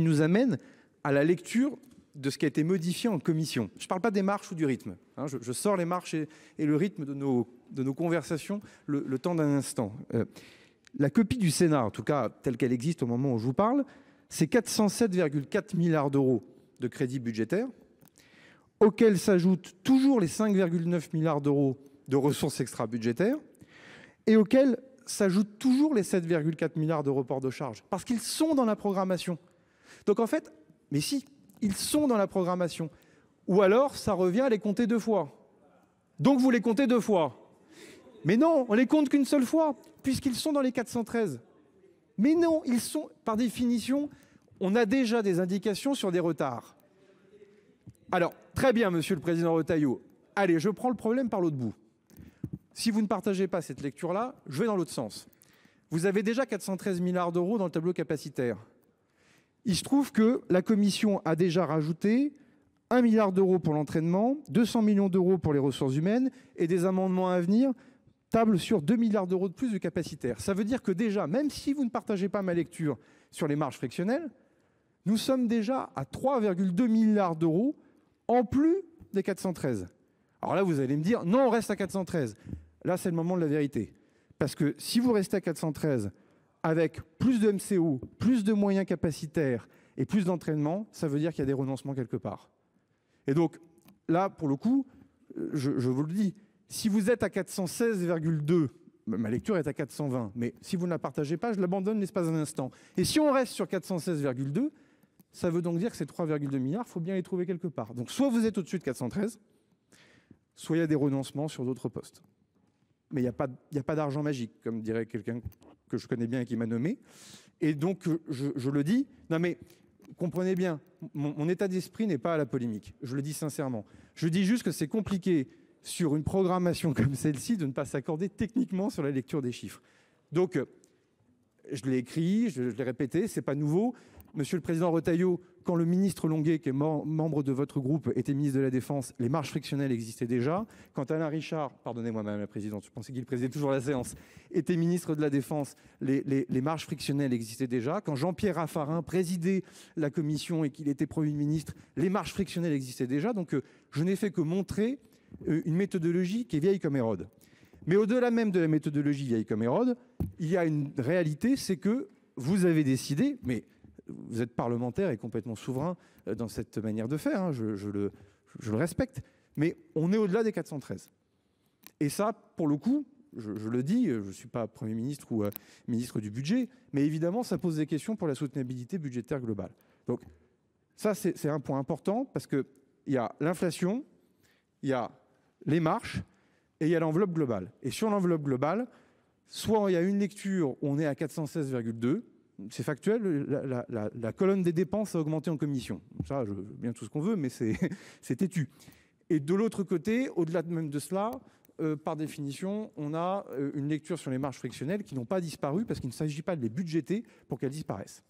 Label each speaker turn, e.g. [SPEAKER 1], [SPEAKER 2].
[SPEAKER 1] nous amène à la lecture de ce qui a été modifié en commission, je ne parle pas des marches ou du rythme hein. je sors les marches et le rythme de nos de nos conversations le temps d'un instant. Euh, la copie du Sénat en tout cas telle qu'elle existe au moment où je vous parle, c'est 407,4 milliards d'euros de crédits budgétaires. Auxquels s'ajoutent toujours les 5,9 milliards d'euros de ressources extra-budgétaires et auxquels s'ajoutent toujours les 7,4 milliards de reports de charges parce qu'ils sont dans la programmation donc en fait, mais si ils sont dans la programmation ou alors ça revient à les compter deux fois. Donc vous les comptez deux fois. Mais non, on les compte qu'une seule fois puisqu'ils sont dans les 413. Mais non, ils sont par définition, on a déjà des indications sur des retards. Alors, très bien monsieur le président Retailleau. Allez, je prends le problème par l'autre bout. Si vous ne partagez pas cette lecture-là, je vais dans l'autre sens. Vous avez déjà 413 milliards d'euros dans le tableau capacitaire. Il se trouve que la Commission a déjà rajouté 1 milliard d'euros pour l'entraînement, 200 millions d'euros pour les ressources humaines et des amendements à venir table sur 2 milliards d'euros de plus de capacitaire. Ça veut dire que déjà, même si vous ne partagez pas ma lecture sur les marges frictionnelles, nous sommes déjà à 3,2 milliards d'euros en plus des 413. Alors là, vous allez me dire, non, on reste à 413. Là, c'est le moment de la vérité. Parce que si vous restez à 413, avec plus de MCO, plus de moyens capacitaires et plus d'entraînement, ça veut dire qu'il y a des renoncements quelque part. Et donc là, pour le coup, je, vous le dis, si vous êtes à 416,2, ma lecture est à 420, mais si vous ne la partagez pas, je l'abandonne l'espace d'un instant. Et si on reste sur 416,2, ça veut donc dire que ces 3,2 milliards, il faut bien les trouver quelque part. Donc soit vous êtes au-dessus de 413, soit il y a des renoncements sur d'autres postes mais il n'y a pas d'argent magique comme dirait quelqu'un que je connais bien et qui m'a nommé et donc je, le dis non mais comprenez bien mon, état d'esprit n'est pas à la polémique, je le dis sincèrement, je dis juste que c'est compliqué sur une programmation comme celle-ci de ne pas s'accorder techniquement sur la lecture des chiffres donc. Euh, je l'ai écrit, je, l'ai répété, c'est pas nouveau. Monsieur le Président Retailleau quand le ministre Longuet, qui est membre de votre groupe, était ministre de la Défense, les marges frictionnelles existaient déjà. Quand Alain Richard, pardonnez-moi madame la présidente, je pensais qu'il présidait toujours la séance, était ministre de la Défense, les, marches marges frictionnelles existaient déjà. Quand Jean-Pierre Raffarin présidait la commission et qu'il était Premier ministre, les marges frictionnelles existaient déjà. Donc euh, je n'ai fait que montrer euh, une méthodologie qui est vieille comme Hérode. Mais au-delà même de la méthodologie vieille comme Hérode, il y a une réalité, c'est que vous avez décidé, mais vous êtes parlementaire et complètement souverain euh, dans cette manière de faire hein, je le je le respecte mais on est au-delà des 413. Et ça pour le coup je, le dis, je suis pas Premier ministre ou euh, ministre du Budget, mais évidemment ça pose des questions pour la soutenabilité budgétaire globale. Donc ça c'est un point important parce que il y a l'inflation, il y a les marches et il y a l'enveloppe globale. Et sur l'enveloppe globale, soit il y a une lecture, où on est à 416,2 c'est factuel, la, colonne des dépenses a augmenté en commission. Ça, je veux bien tout ce qu'on veut, mais c'est têtu. Et de l'autre côté, au-delà même de cela, euh, par définition, on a euh, une lecture sur les marges frictionnelles qui n'ont pas disparu parce qu'il ne s'agit pas de les budgéter pour qu'elles disparaissent.